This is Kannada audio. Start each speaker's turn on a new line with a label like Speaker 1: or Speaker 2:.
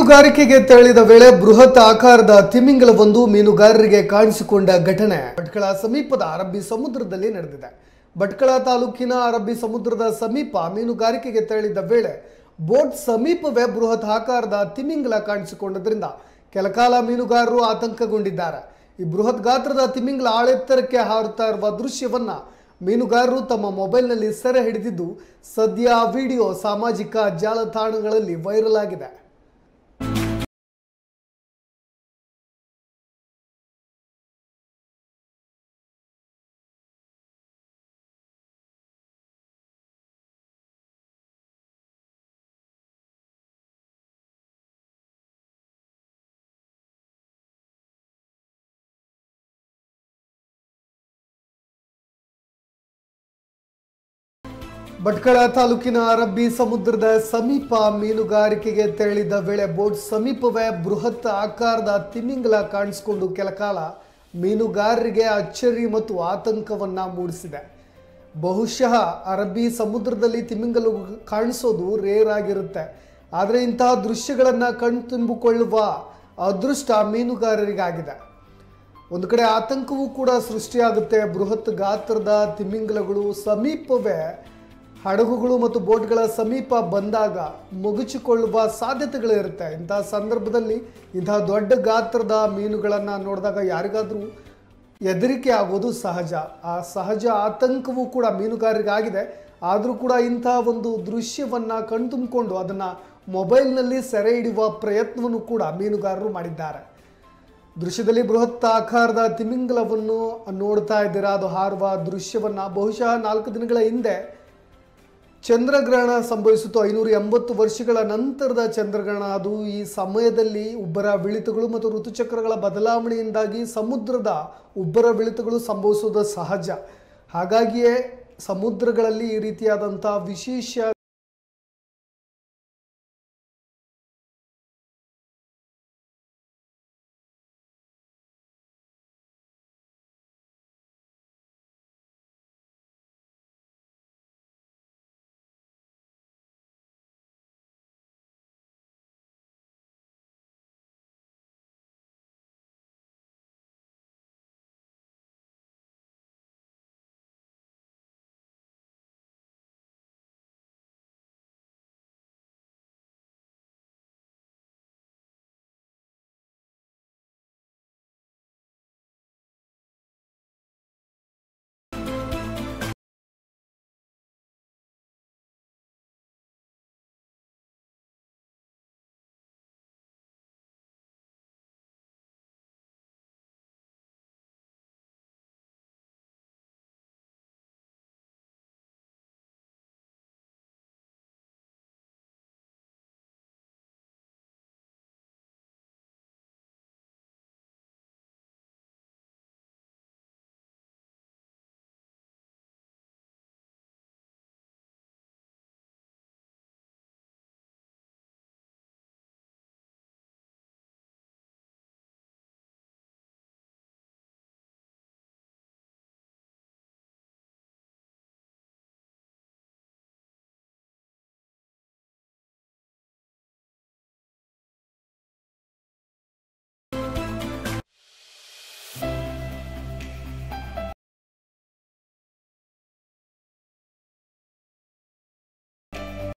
Speaker 1: ಮೀನುಗಾರಿಕೆಗೆ ತೆರಳಿದ ವೇಳೆ ಬೃಹತ್ ಆಕಾರದ ತಿಮಿಂಗಲವೊಂದು ಮೀನುಗಾರರಿಗೆ ಕಾಣಿಸಿಕೊಂಡ ಘಟನೆ ಭಟ್ಕಳ ಸಮೀಪದ ಅರಬ್ಬಿ ಸಮುದ್ರದಲ್ಲಿ ನಡೆದಿದೆ ಭಟ್ಕಳ ತಾಲೂಕಿನ ಅರಬ್ಬಿ ಸಮುದ್ರದ ಸಮೀಪ ಮೀನುಗಾರಿಕೆಗೆ ತೆರಳಿದ ವೇಳೆ ಬೋಟ್ ಸಮೀಪವೇ ಬೃಹತ್ ಆಕಾರದ ತಿಮಿಂಗಲ ಕಾಣಿಸಿಕೊಂಡದ್ರಿಂದ ಕೆಲಕಾಲ ಮೀನುಗಾರರು ಆತಂಕಗೊಂಡಿದ್ದಾರೆ ಈ ಬೃಹತ್ ಗಾತ್ರದ ತಿಮಿಂಗಲ ಆಳೆತ್ತರಕ್ಕೆ ಹಾರುತ್ತಾ ಇರುವ ದೃಶ್ಯವನ್ನ ಮೀನುಗಾರರು ತಮ್ಮ ಮೊಬೈಲ್ನಲ್ಲಿ ಸೆರೆ ಹಿಡಿದಿದ್ದು ಸದ್ಯ ವಿಡಿಯೋ ಸಾಮಾಜಿಕ ಜಾಲತಾಣಗಳಲ್ಲಿ ವೈರಲ್ ಆಗಿದೆ ಭಟ್ಕಳ ತಾಲೂಕಿನ ಅರಬ್ಬಿ ಸಮುದ್ರದ ಸಮೀಪ ಮೀನುಗಾರಿಕೆಗೆ ತೆರಳಿದ ವೇಳೆ ಬೋಟ್ ಸಮೀಪವೇ ಬೃಹತ್ ಆಕಾರದ ತಿಮಿಂಗಲ ಕಾಣಿಸಿಕೊಂಡು ಕೆಲಕಾಲ ಮೀನುಗಾರರಿಗೆ ಅಚ್ಚರಿ ಮತ್ತು ಆತಂಕವನ್ನು ಮೂಡಿಸಿದೆ ಬಹುಶಃ ಅರಬ್ಬಿ ಸಮುದ್ರದಲ್ಲಿ ತಿಮಿಂಗಲು ಕಾಣಿಸೋದು ರೇರ್ ಆಗಿರುತ್ತೆ ಆದರೆ ಇಂತಹ ದೃಶ್ಯಗಳನ್ನು ಕಣ್ತುಂಬಿಕೊಳ್ಳುವ ಅದೃಷ್ಟ ಮೀನುಗಾರರಿಗಾಗಿದೆ ಒಂದು ಕಡೆ ಆತಂಕವೂ ಕೂಡ ಸೃಷ್ಟಿಯಾಗುತ್ತೆ ಬೃಹತ್ ಗಾತ್ರದ ತಿಮಿಂಗಲಗಳು ಸಮೀಪವೇ ಹಡಗುಗಳು ಮತ್ತು ಬೋಟ್ಗಳ ಸಮೀಪ ಬಂದಾಗ ಮುಗುಚಿಕೊಳ್ಳುವ ಸಾಧ್ಯತೆಗಳಿರುತ್ತೆ ಇಂಥ ಸಂದರ್ಭದಲ್ಲಿ ಇಂತಹ ದೊಡ್ಡ ಗಾತ್ರದ ಮೀನುಗಳನ್ನು ನೋಡಿದಾಗ ಯಾರಿಗಾದರೂ ಹೆದರಿಕೆ ಆಗೋದು ಸಹಜ ಆ ಸಹಜ ಆತಂಕವೂ ಕೂಡ ಮೀನುಗಾರರಿಗಾಗಿದೆ ಆದರೂ ಕೂಡ ಇಂತಹ ಒಂದು ದೃಶ್ಯವನ್ನು ಕಣ್ತುಂಬಿಕೊಂಡು ಅದನ್ನು ಮೊಬೈಲ್ನಲ್ಲಿ ಸೆರೆ ಹಿಡಿಯುವ ಪ್ರಯತ್ನವನ್ನು ಕೂಡ ಮೀನುಗಾರರು ಮಾಡಿದ್ದಾರೆ ದೃಶ್ಯದಲ್ಲಿ ಬೃಹತ್ ಆಕಾರದ ತಿಮಿಂಗಲವನ್ನು ನೋಡ್ತಾ ಇದ್ದೀರಾ ಅದು ಹಾರುವ ದೃಶ್ಯವನ್ನು ಬಹುಶಃ ನಾಲ್ಕು ದಿನಗಳ ಹಿಂದೆ ಚಂದ್ರಗ್ರಹಣ ಸಂಭವಿಸಿತು ಐನೂರ ಎಂಬತ್ತು ವರ್ಷಗಳ ನಂತರದ ಚಂದ್ರಗ್ರಹಣ ಅದು ಈ ಸಮಯದಲ್ಲಿ ಉಬ್ಬರ ವಿಳಿತಗಳು ಮತ್ತು ಋತುಚಕ್ರಗಳ ಬದಲಾವಣೆಯಿಂದಾಗಿ ಸಮುದ್ರದ ಉಬ್ಬರ ವಿಳಿತಗಳು ಸಂಭವಿಸುವುದು ಸಹಜ ಹಾಗಾಗಿಯೇ ಸಮುದ್ರಗಳಲ್ಲಿ ಈ ರೀತಿಯಾದಂಥ
Speaker 2: ವಿಶೇಷ